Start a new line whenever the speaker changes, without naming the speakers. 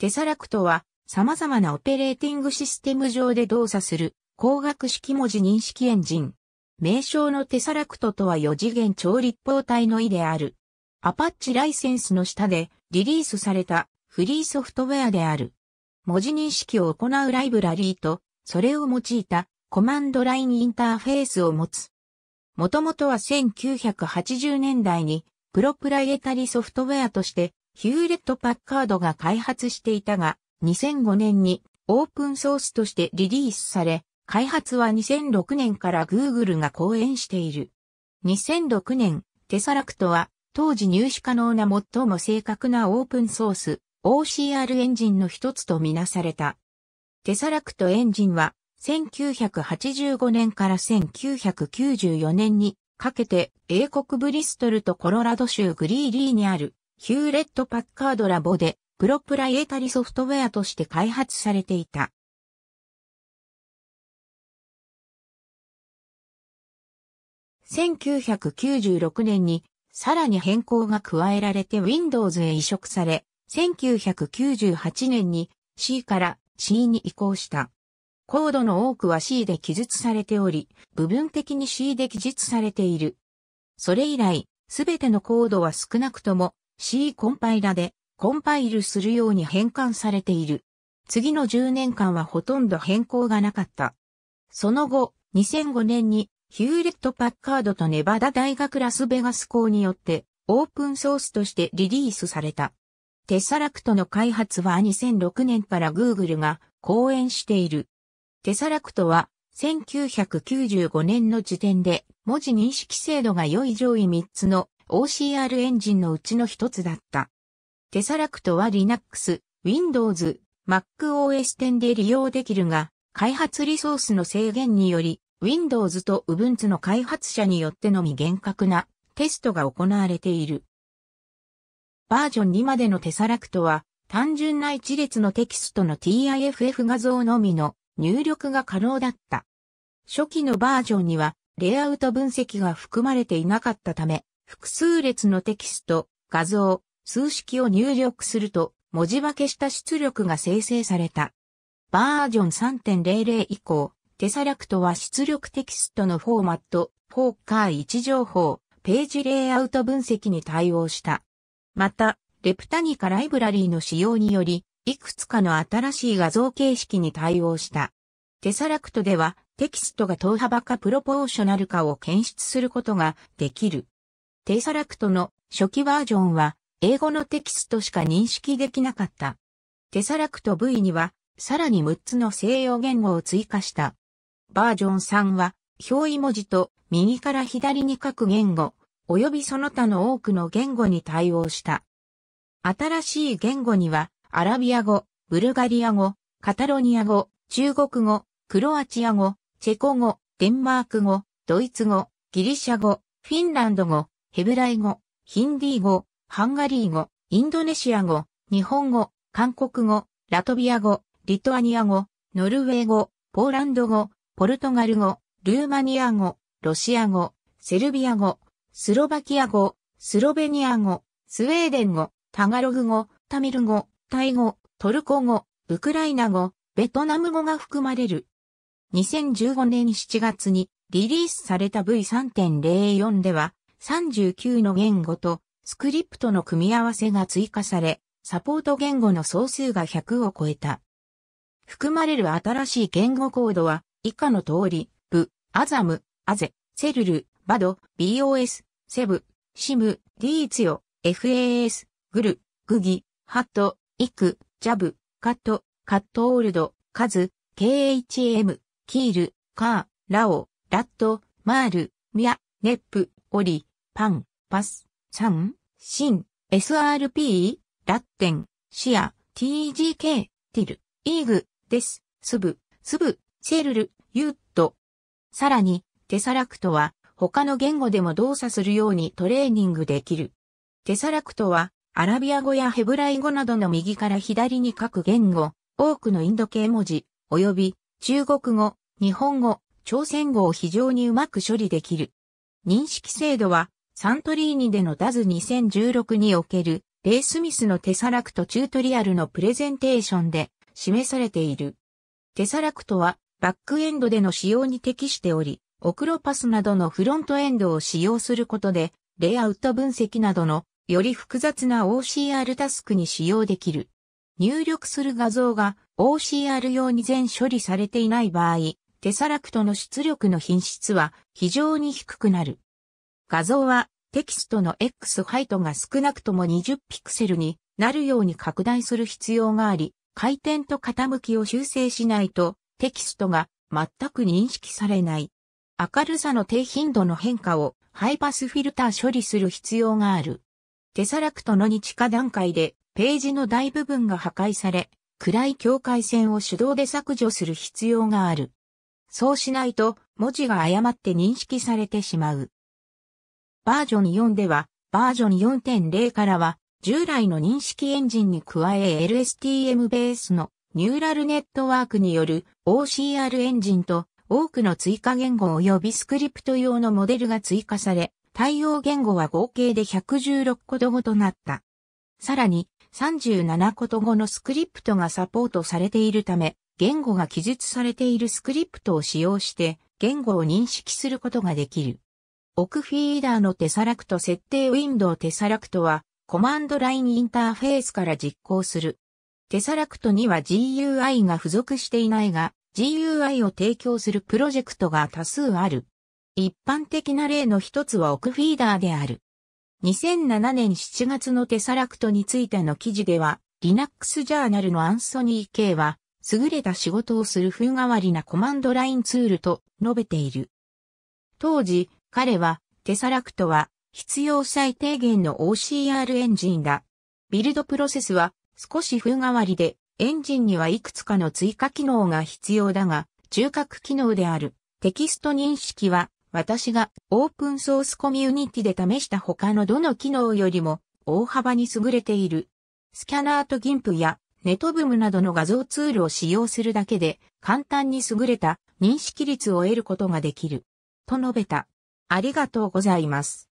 テサラクトは様々なオペレーティングシステム上で動作する光学式文字認識エンジン。名称のテサラクトとは4次元超立方体の意である。アパッチライセンスの下でリリースされたフリーソフトウェアである。文字認識を行うライブラリーと、それを用いたコマンドラインインターフェースを持つ。もともとは1980年代にプロプライエタリソフトウェアとしてヒューレット・パッカードが開発していたが、2005年にオープンソースとしてリリースされ、開発は2006年から Google が講演している。2006年、テサラクトは当時入手可能な最も正確なオープンソース OCR エンジンの一つとみなされた。テサラクトエンジンは1985年から1994年にかけて英国ブリストルとコロラド州グリーリーにあるヒューレット・パッカードラボでプロプライエタリソフトウェアとして開発されていた。1996年にさらに変更が加えられて Windows へ移植され、1998年に C から C に移行した。コードの多くは C で記述されており、部分的に C で記述されている。それ以来、すべてのコードは少なくとも C コンパイラでコンパイルするように変換されている。次の10年間はほとんど変更がなかった。その後、2005年にヒューレット・パッカードとネバダ大学ラスベガス校によってオープンソースとしてリリースされた。テサラクトの開発は2006年から Google が講演している。テサラクトは1995年の時点で文字認識精度が良い上位3つの OCR エンジンのうちの一つだった。テサラクトは Linux、Windows、MacOS 10で利用できるが、開発リソースの制限により、Windows と Ubuntu の開発者によってのみ厳格なテストが行われている。バージョン2までのテサラクトは、単純な一列のテキストの TIFF 画像のみの入力が可能だった。初期のバージョンにはレイアウト分析が含まれていなかったため、複数列のテキスト、画像、数式を入力すると、文字化けした出力が生成された。バージョン3.00以降、テサラクトは出力テキストのフォーマット、フォーカー位置情報、ページレイアウト分析に対応した。また、レプタニカライブラリーの使用により、いくつかの新しい画像形式に対応した。テサラクトでは、テキストが等幅かプロポーショナルかを検出することができる。テサラクトの初期バージョンは英語のテキストしか認識できなかった。テサラクト V にはさらに6つの西洋言語を追加した。バージョン3は表意文字と右から左に書く言語、及びその他の多くの言語に対応した。新しい言語にはアラビア語、ブルガリア語、カタロニア語、中国語、クロアチア語、チェコ語、デンマーク語、ドイツ語、ギリシャ語、フィンランド語、ヘブライ語、ヒンディー語、ハンガリー語、インドネシア語、日本語、韓国語、ラトビア語、リトアニア語、ノルウェー語、ポーランド語、ポルトガル語、ルーマニア語、ロシア語、セルビア語、スロバキア語、スロベニア語、スウェーデン語、タガログ語、タミル語、タイ語、トルコ語、ウクライナ語、ベトナム語が含まれる。2015年7月にリリースされた V3.04 では、39の言語とスクリプトの組み合わせが追加され、サポート言語の総数が100を超えた。含まれる新しい言語コードは、以下の通り、ブ、アザム、アゼ、セルル、バド、BOS、セブ、シム、ディーツヨ、FAS、グル、グギ、ハット、イク、ジャブ、カット、カットオールド、カズ、KHM、キール、カー、ラオ、ラット、マール、ミア、ネップ、オリ、パン、パス、サン、シン、SRP、ラッテン、シア、TGK、ティル、イーグ、です、スブ、スブ、セルル、ユット。さらに、テサラクトは他の言語でも動作するようにトレーニングできる。テサラクトはアラビア語やヘブライ語などの右から左に書く言語、多くのインド系文字、及び中国語、日本語、朝鮮語を非常にうまく処理できる。認識精度はサントリーニでのダズ2016における、レイ・スミスのテサラクトチュートリアルのプレゼンテーションで示されている。テサラクトは、バックエンドでの使用に適しており、オクロパスなどのフロントエンドを使用することで、レイアウト分析などのより複雑な OCR タスクに使用できる。入力する画像が OCR 用に全処理されていない場合、テサラクトの出力の品質は非常に低くなる。画像はテキストの X ハイトが少なくとも20ピクセルになるように拡大する必要があり、回転と傾きを修正しないとテキストが全く認識されない。明るさの低頻度の変化をハイパスフィルター処理する必要がある。テサラクトの日下段階でページの大部分が破壊され、暗い境界線を手動で削除する必要がある。そうしないと文字が誤って認識されてしまう。バージョン4では、バージョン4.0からは、従来の認識エンジンに加え LSTM ベースのニューラルネットワークによる OCR エンジンと多くの追加言語及びスクリプト用のモデルが追加され、対応言語は合計で116個と語となった。さらに、37個と語のスクリプトがサポートされているため、言語が記述されているスクリプトを使用して、言語を認識することができる。奥フィーダーのテサラクト設定ウィンドウテサラクトはコマンドラインインターフェースから実行する。テサラクトには GUI が付属していないが GUI を提供するプロジェクトが多数ある。一般的な例の一つは奥フィーダーである。2007年7月のテサラクトについての記事では Linux ジャーナルのアンソニー・ K は優れた仕事をする風変わりなコマンドラインツールと述べている。当時、彼は、テサラクトは、必要最低限の OCR エンジンだ。ビルドプロセスは、少し風変わりで、エンジンにはいくつかの追加機能が必要だが、中核機能である、テキスト認識は、私がオープンソースコミュニティで試した他のどの機能よりも大幅に優れている。スキャナーとギンプやネトブームなどの画像ツールを使用するだけで簡単に優れた認識率を得ることができる。と述べた。ありがとうございます。